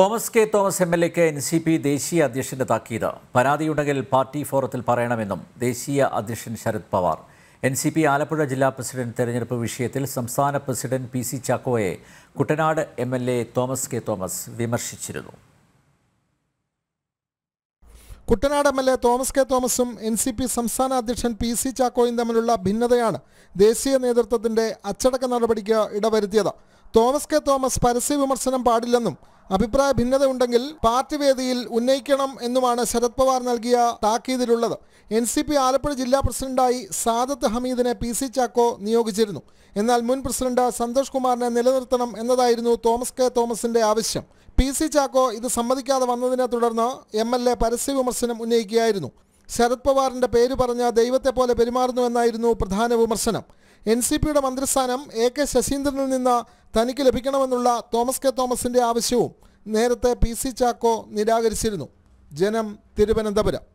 Thomas K Thomas M L എക്ക് N C P ദേശീയ അധ്യക്ഷന്റെ താക്കീത് പരാതിയുണ്ടെങ്കിൽ പാർട്ടി ഫോറത്തിൽ പറയണമെന്നും ദേശീയ അധ്യക്ഷൻ Sharad Pawar N C P Alappuzha ജില്ലാ പ്രസിഡന്റ് തെരഞ്ഞെടുപ്പ് വിഷയത്തിൽ സംസ്ഥാന പ്രസിഡന്റ് പി സി ചാക്കോയെ Kuttanad M L A Thomas K Thomas വിമർശിച്ചിരുന്നു Kuttanad M L A Thomas K തോമസും എൻ സി പി സംസ്ഥാന അധ്യക്ഷൻ പി സി ചാക്കോയും തമ്മിലുള്ള ഭിന്നതയാണ് ദേശീയ നേതൃത്വത്തിന്റെ അച്ചടക്ക നടപടിക്ക് ഇടവരുത്തിയത് തോമസ് കെ തോമസ് പരസ്യ വിമർശനം പാടില്ലെന്നും അഭിപ്രായ ഉണ്ടെങ്കിൽ പാർട്ടി വേദിയിൽ ഉന്നയിക്കണം എന്നുമാണ് ശരത് പവാർ നൽകിയ താക്കീതിലുള്ളത് എൻ സി പി ആലപ്പുഴ ജില്ലാ പ്രസിഡന്റായി സാദത്ത് ഹമീദിനെ പി സി ചാക്കോ നിയോഗിച്ചിരുന്നു എന്നാൽ മുൻ പ്രസിഡന്റ് സന്തോഷ് കുമാറിനെ നിലനിർത്തണം എന്നതായിരുന്നു തോമസ് കെ തോമസിന്റെ ആവശ്യം പി സി ചാക്കോ ഇത് സമ്മതിക്കാതെ വന്നതിനെ തുടർന്ന് എം എൽ എ പരസ്യ വിമർശനം ഉന്നയിക്കുകയായിരുന്നു ശരത് പവാറിൻ്റെ പേര് പറഞ്ഞ ദൈവത്തെ പോലെ പെരുമാറുന്നുവെന്നായിരുന്നു പ്രധാന വിമർശനം എൻ സി പിയുടെ മന്ത്രിസ്ഥാനം എ കെ ശശീന്ദ്രനിൽ നിന്ന് തനിക്ക് ലഭിക്കണമെന്നുള്ള തോമസ് കെ തോമസിന്റെ ആവശ്യവും നേരത്തെ പി സി ചാക്കോ നിരാകരിച്ചിരുന്നു ജനം തിരുവനന്തപുരം